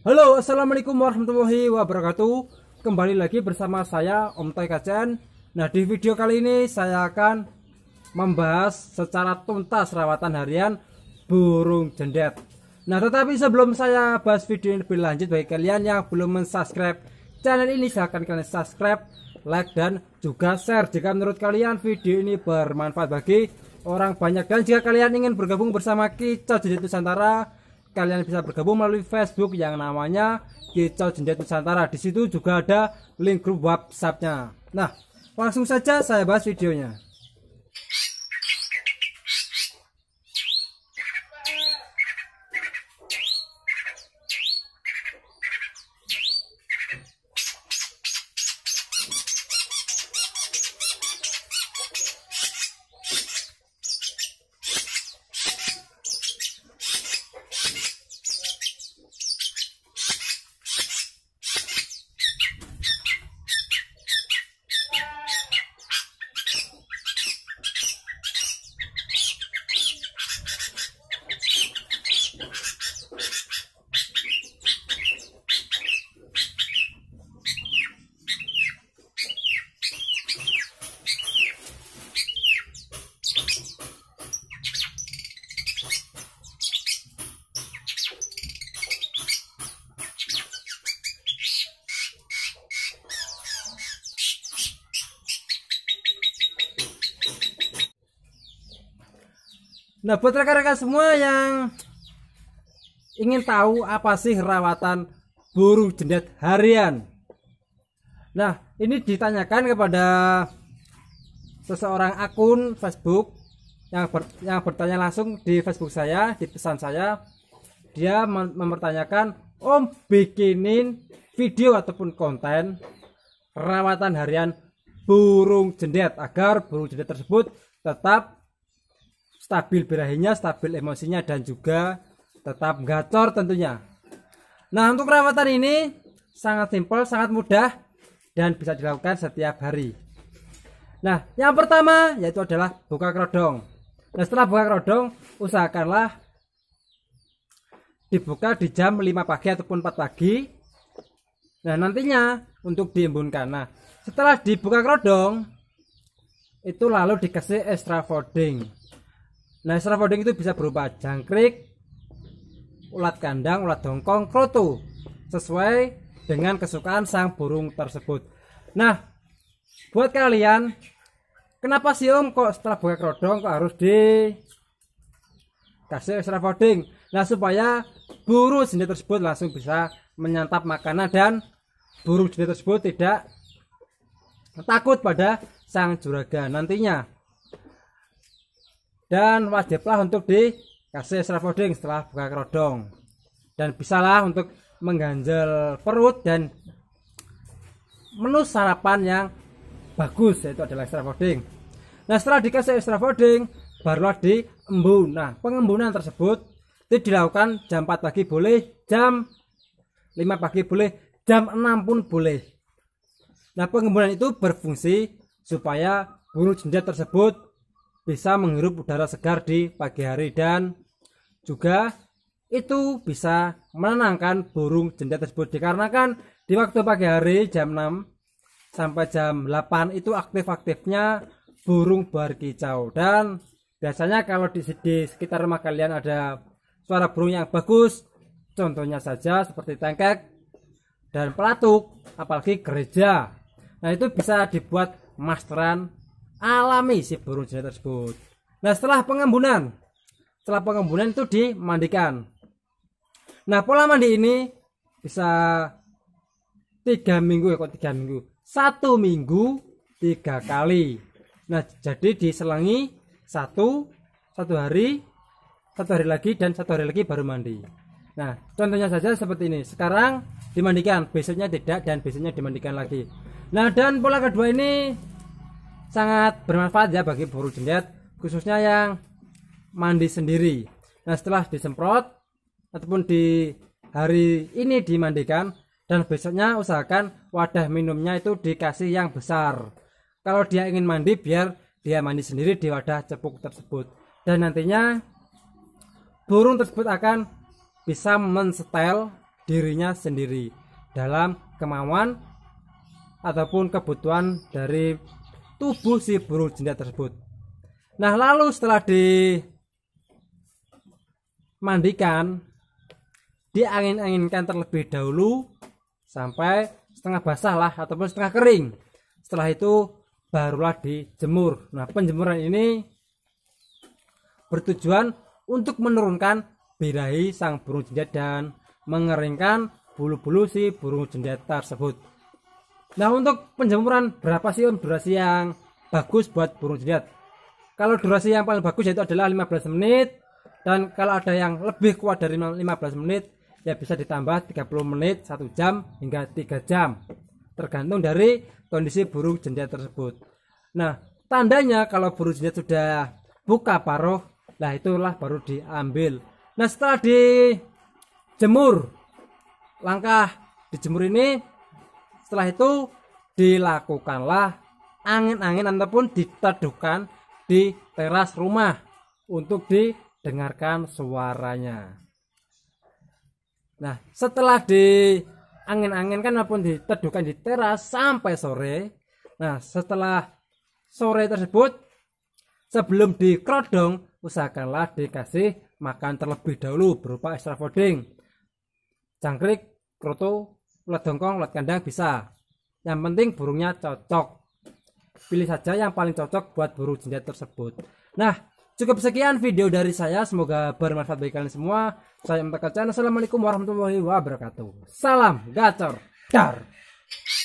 Halo, assalamualaikum warahmatullahi wabarakatuh. Kembali lagi bersama saya Om Toy Kacen Nah, di video kali ini saya akan membahas secara tuntas rawatan harian burung jendet. Nah, tetapi sebelum saya bahas video ini lebih lanjut, bagi kalian yang belum mensubscribe channel ini, silahkan kalian subscribe, like, dan juga share jika menurut kalian video ini bermanfaat bagi orang banyak. Dan jika kalian ingin bergabung bersama Kicau Jendet Nusantara, kalian bisa bergabung melalui Facebook yang namanya Kicau Jendet Nusantara. Di situ juga ada link grup WhatsAppnya. Nah, langsung saja saya bahas videonya. Nah, buat rekan-rekan semua yang ingin tahu apa sih rawatan burung jendet harian. Nah, ini ditanyakan kepada seseorang akun Facebook yang ber, yang bertanya langsung di Facebook saya, di pesan saya. Dia mempertanyakan, "Om bikinin video ataupun konten rawatan harian burung jendet agar burung jendet tersebut tetap stabil berahinya, stabil emosinya dan juga tetap gacor tentunya. Nah, untuk perawatan ini sangat simpel, sangat mudah dan bisa dilakukan setiap hari. Nah, yang pertama yaitu adalah buka kerodong. Nah, setelah buka kerodong, usahakanlah dibuka di jam 5 pagi ataupun 4 pagi. Nah, nantinya untuk diembunkan. Nah, setelah dibuka kerodong, itu lalu dikasih extra folding. Nah, scaffolding itu bisa berupa jangkrik, ulat kandang, ulat dongkong, kroto sesuai dengan kesukaan sang burung tersebut. Nah, buat kalian, kenapa sih Om kok setelah buka kerodong kok harus di kasih scaffolding? Nah, supaya burung jenis tersebut langsung bisa menyantap makanan dan burung jenis tersebut tidak takut pada sang juragan nantinya dan wajiblah untuk dikasih scaffolding setelah buka kerodong dan bisalah untuk mengganjal perut dan menu sarapan yang bagus yaitu adalah scaffolding nah setelah dikasih scaffolding barulah embun nah pengembunan tersebut itu dilakukan jam 4 pagi boleh jam 5 pagi boleh jam 6 pun boleh nah pengembunan itu berfungsi supaya burung jendela tersebut bisa menghirup udara segar di pagi hari dan juga itu bisa menenangkan burung jendela tersebut dikarenakan di waktu pagi hari jam 6 sampai jam 8 itu aktif-aktifnya burung berkicau dan biasanya kalau di, di sekitar rumah kalian ada suara burung yang bagus contohnya saja seperti tengkek dan pelatuk apalagi gereja nah itu bisa dibuat masteran alami si burung jenis tersebut. Nah setelah pengembunan, setelah pengembunan itu dimandikan. Nah pola mandi ini bisa tiga minggu ya kok tiga minggu, satu minggu tiga kali. Nah jadi diselangi satu satu hari satu hari lagi dan satu hari lagi baru mandi. Nah contohnya saja seperti ini. Sekarang dimandikan, besoknya tidak dan besoknya dimandikan lagi. Nah dan pola kedua ini sangat bermanfaat ya bagi burung jendet khususnya yang mandi sendiri nah setelah disemprot ataupun di hari ini dimandikan dan besoknya usahakan wadah minumnya itu dikasih yang besar kalau dia ingin mandi biar dia mandi sendiri di wadah cepuk tersebut dan nantinya burung tersebut akan bisa menstel dirinya sendiri dalam kemauan ataupun kebutuhan dari tubuh si burung jendela tersebut. Nah, lalu setelah dimandikan, diangin-anginkan terlebih dahulu sampai setengah basah lah ataupun setengah kering. Setelah itu barulah dijemur. Nah, penjemuran ini bertujuan untuk menurunkan birahi sang burung jendela dan mengeringkan bulu-bulu si burung jendela tersebut. Nah untuk penjemuran berapa sih durasi yang bagus buat burung jenayat? Kalau durasi yang paling bagus yaitu adalah 15 menit dan kalau ada yang lebih kuat dari 15 menit ya bisa ditambah 30 menit, 1 jam hingga 3 jam tergantung dari kondisi burung jenayat tersebut. Nah tandanya kalau burung jenayat sudah buka paruh, lah itulah baru diambil. Nah setelah dijemur, langkah dijemur ini setelah itu dilakukanlah angin-angin ataupun diteduhkan di teras rumah untuk didengarkan suaranya. Nah, setelah di angin-anginkan ataupun diteduhkan di teras sampai sore. Nah, setelah sore tersebut sebelum dikrodong usahakanlah dikasih makan terlebih dahulu berupa extra fooding. Jangkrik, kroto, ulat dongkong, ulat kandang bisa. Yang penting burungnya cocok. Pilih saja yang paling cocok buat burung jenis tersebut. Nah, cukup sekian video dari saya. Semoga bermanfaat bagi kalian semua. Saya Kacana. Assalamualaikum warahmatullahi wabarakatuh. Salam gacor. Dar.